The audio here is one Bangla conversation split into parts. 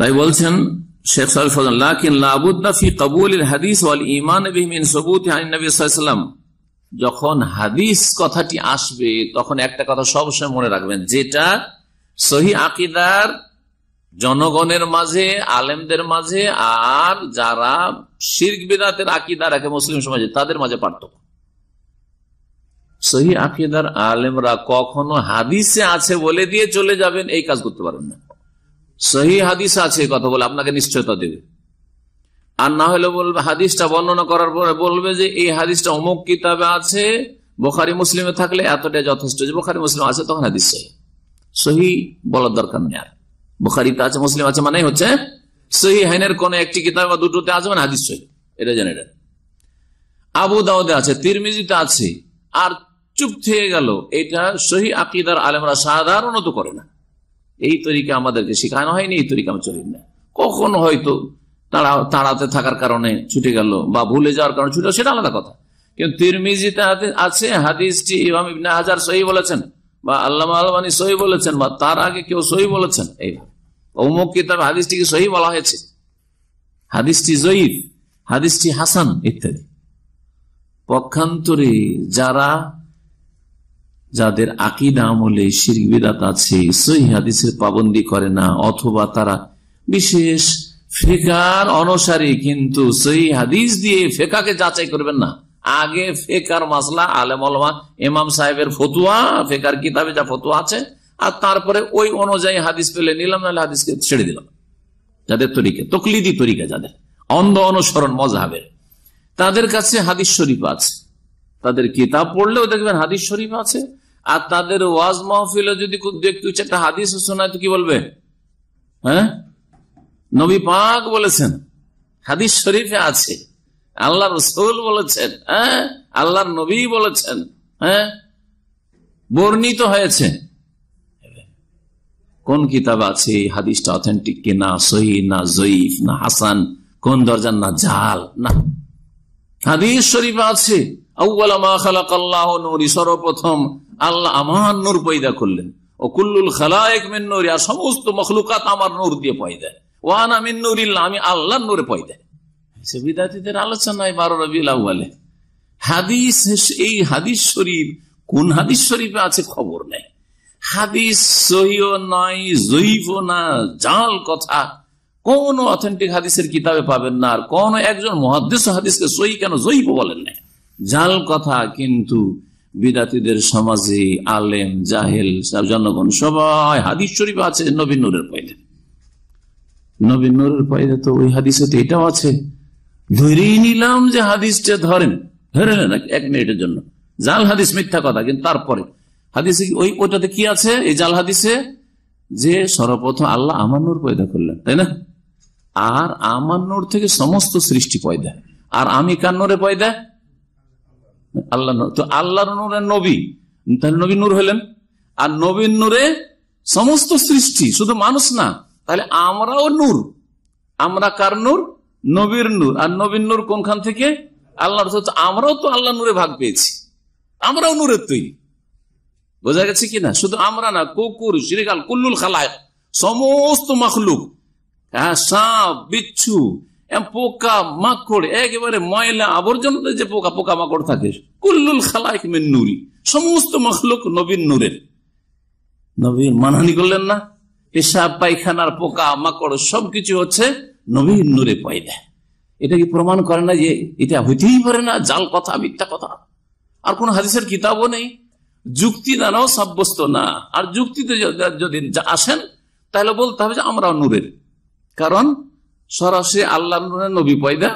তাই বলছেন শেখ সাল্লাম যখন হাদিস কথাটি আসবে তখন একটা কথা সবসময় মনে রাখবেন যেটা সহি আকিদার জনগণের মাঝে আলেমদের মাঝে আর যারা শির্ক বেদাতের আকিদার রাখে মুসলিম সমাজে তাদের মাঝে পার্থক্য সহি আকিদার আলেমরা কখনো হাদিসে আছে বলে দিয়ে চলে যাবেন এই কাজ করতে পারেন না সহি হাদিস আছে কথা বলে আপনাকে নিশ্চয়তা দেবে আর না হলে বলবে হাদিসটা বর্ণনা করার পরে বলবে যে এই হাদিসটা অমুক কিতাবে আছে বোখারি মুসলিমে থাকলে এতটা যথেষ্ট যে বোখারি মুসলিম আছে তখন হাদিস সহি সহি বলার দরকার নেই আর বোখারিতে আছে মুসলিম আছে মানে হচ্ছে সহি হাইনের কোন একটি কিতাব বা দুটোতে আছে মানে হাদিস সহি এটা জানে এটা আবু দাউদে আছে তিরমিজিতে আছে আর চুপ থেকে গেল এটা সহি আকিদার আলমরা সাধারণত করে না এই তরিকা আমাদেরকে শেখানো হয়নি এই তরিকা আমি চলি না কখনো হয়তো তারা তাড়াতে থাকার কারণে ছুটে গেল বা ভুলে যাওয়ার কারণে ছুটে সেটা আলাদা কথা কিন্তু তিরমিজিতে আছে হাদিসটি ইমাম ইবনে হাজার সহি বলেছেন বা আল্লাহ আলমানি সহি বলেছেন বা তার আগে কেউ সহি বলেছেন এইভাবে অমুক কিতাব হাদিসটিকে সহি বলা হয়েছে হাদিসটি জয়ীফ হাদিসটি হাসান ইত্যাদি পক্ষান্তরে যারা যাদের আকিদা আমলে শিরিক বিদাত আছে সহি হাদিসের পাবন্দি করে না অথবা তারা বিশেষ ফেকার অনুসারী কিন্তু সেই হাদিস দিয়ে ফেকাকে যাচাই করবেন না আগে ফেকার মাসলা আলেম আলমা সাহেবের ফতুয়া ফেকার কিতাবে যা ফতুয়া আছে আর তারপরে ওই অনুযায়ী হাদিস পেলে নিলাম নাহলে হাদিসকে ছেড়ে দিলাম যাদের তরিকে তকলিদি তরিকা যাদের অন্ধ অনুসরণ মজাহের তাদের কাছে হাদিস শরীফ আছে তাদের কিতাব পড়লেও দেখবেন হাদিস শরীফ আছে আর তাদের ওয়াজ মাহফিল যদি দেখতে হচ্ছে একটা হাদিস শোনায় তো কি বলবে হ্যাঁ নবী পাক বলেছেন হাদিস শরীফে আছে আল্লাহ রসুল বলেছেন হ্যাঁ আল্লাহর নবী বলেছেন হ্যাঁ বর্ণিত হয়েছে কোন কিতাব আছে হাদিসটা অথেন্টিক কিনা সহি না জয়ীফ না হাসান কোন দরজার না জাল না হাদিস শরীফ আছে সর্বপ্রথম আল্লাহ আমার নূর পয়দা করলেন ও কুল্লুল খালায়ক মিন নূর আর সমস্ত মখলুকাত আমার নূর দিয়ে পয়দা ওয়ান আমিন নূরিল্লা আমি আল্লাহর নূরে পয়দা সে বিদাতিদের আলোচনায় বারো রবি বলে হাদিস এই হাদিস শরীফ কোন হাদিস শরীফে আছে খবর নেই হাদিস সহিও নয় জৈব না জাল কথা কোন অথেন্টিক হাদিসের কিতাবে পাবেন না আর কোন একজন মহাদেশ হাদিসকে সহি কেন জৈব বলেন না জাল কথা কিন্তু বিদাতিদের সমাজে আলেম জাহেল জনগণ সবাই হাদিস শরীফ আছে নবী নূরের পয়দা নবী নূরের পয়দা তো ওই হাদিসে তো এটাও আছে ধরেই নিলাম যে হাদিসটা ধরেন ধরে এক মিনিটের জন্য জাল হাদিস মিথ্যা কথা কিন্তু তারপরে হাদিসে ওই ওটাতে কি আছে এই জাল হাদিসে যে সর্বপ্রথম আল্লাহ আমার নূর পয়দা করলেন তাই না আর আমার নূর থেকে সমস্ত সৃষ্টি পয়দা আর আমি কার নূরে পয়দা আল্লাহ তো আল্লাহর নূরের নবী তাহলে নবী নূর হলেন আর নবীর নূরে সমস্ত সৃষ্টি শুধু মানুষ না তাহলে আমরাও নূর আমরা কার নূর নবীর নূর আর নবীর নূর কোনখান থেকে আল্লাহ আমরাও তো আল্লাহ নূরে ভাগ পেয়েছি আমরাও নূরের তৈরি বোঝা গেছে কিনা শুধু আমরা না কুকুর শ্রীকাল কুল্লুল খালায় সমস্ত মখলুক হ্যাঁ সাপ বিচ্ছু পোকা মাকড় একেবারে ময়লা আবর্জনাতে যে পোকা পোকা মাকড় থাকে কুল্লুল খালাইক মেন নুরি সমস্ত মখলুক নবীন নূরের নবীন মানহানি করলেন না পেশাব পায়খানার পোকা মাকড় সবকিছু হচ্ছে নবীন নূরে পয়দা এটা কি প্রমাণ করে না যে এটা হইতেই পারে না জাল কথা মিথ্যা কথা আর কোন হাদিসের কিতাবও নেই যুক্তি দ্বারাও সাব্যস্ত না আর যুক্তিতে যদি আসেন তাহলে বলতে হবে যে আমরাও নূরের কারণ সরাসরি আল্লাহ নূরে নবী পয়দা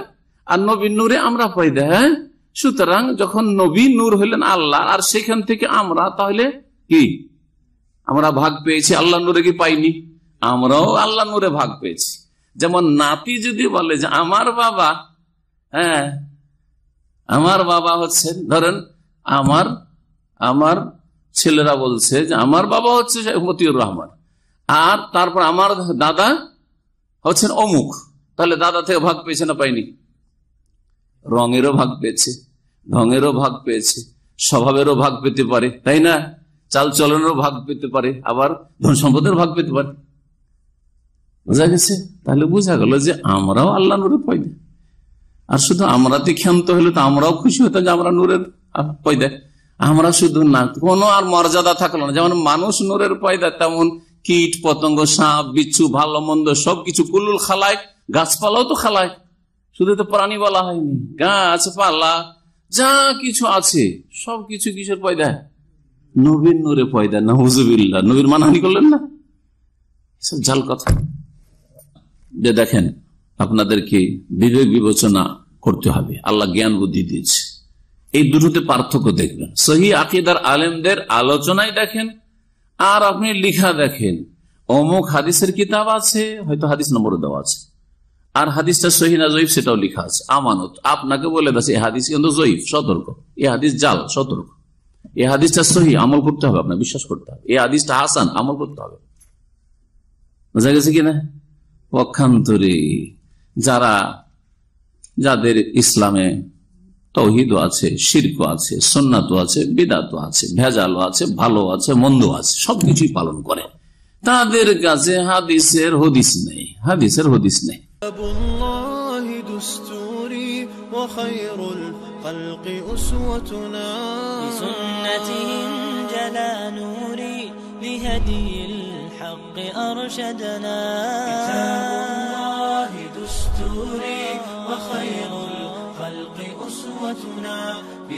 আর নবী নূরে আমরা পয়দা হ্যাঁ সুতরাং যখন নবী নূর হইলেন আল্লাহ আর সেখান থেকে আমরা তাহলে কি আমরা ভাগ পেয়েছি আল্লাহ নূরে কি পাইনি আমরাও আল্লাহ নূরে ভাগ পেয়েছি যেমন নাতি যদি বলে যে আমার বাবা হ্যাঁ আমার বাবা হচ্ছে ধরেন আমার আমার ছেলেরা বলছে যে আমার বাবা হচ্ছে মতিউর রহমান আর তারপর আমার দাদা হচ্ছেন অমুক তাহলে দাদা থেকে ভাগ পেয়েছে না পাইনি রঙেরও ভাগ পেয়েছে ঢঙেরও ভাগ পেয়েছে স্বভাবেরও ভাগ পেতে পারে তাই না চাল চলনেরও ভাগ পেতে পারে আবার ধন সম্পদের ভাগ পেতে পারে বোঝা গেছে তাহলে বোঝা গেল যে আমরাও আল্লাহ নূরে পয়দা আর শুধু আমরা তো ক্ষান্ত হলে তো আমরাও খুশি হতাম যে আমরা নূরের পয়দা আমরা শুধু না কোনো আর মর্যাদা থাকলো না যেমন মানুষ নূরের পয়দা তেমন কীট পতঙ্গ সাপ বিচ্ছু ভালো মন্দ সবকিছু কুলুল খালায় গাছপালাও তো খালায় শুধু তো প্রাণী বলা হয়নি গাছপালা যা কিছু আছে সবকিছু কিসের পয়দা নবীর নূরে পয়দা না হুজুবিল্লা নবীর মানহানি করলেন না এসব জাল কথা যে দেখেন আপনাদেরকে বিবেক বিবেচনা করতে হবে আল্লাহ জ্ঞান বুদ্ধি দিয়েছে এই দুটোতে পার্থক্য দেখবেন সহি আকিদার আলেমদের আলোচনায় দেখেন আর আপনি লিখা দেখেন অমুক হাদিসের কিতাব আছে হয়তো হাদিস নম্বর দেওয়া আছে আর হাদিসটা সহিনা জয়ীফ সেটাও লিখা আছে আমানত আপনাকে বলে দেছে এ হাদিস কিন্তু জয়ীফ সতর্ক এ হাদিস জাল সতর্ক এ হাদিসটা সহি আমল করতে হবে আপনার বিশ্বাস করতে হবে এ হাদিসটা হাসান আমল করতে হবে বোঝা গেছে কিনা পক্ষান্তরে যারা যাদের ইসলামে তৌহিদ আছে শির্ক আছে সন্ন্যাত আছে বেদাতও আছে ভেজাল আছে ভালো আছে মন্দ আছে সবকিছুই পালন করে তাদের কাছে হাদিসের হদিস নেই হাদিসের হদিস নেই لهدي الحق أرشدنا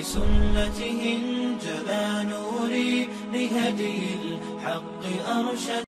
بسنته انجلى نوري لهدي الحق أرشد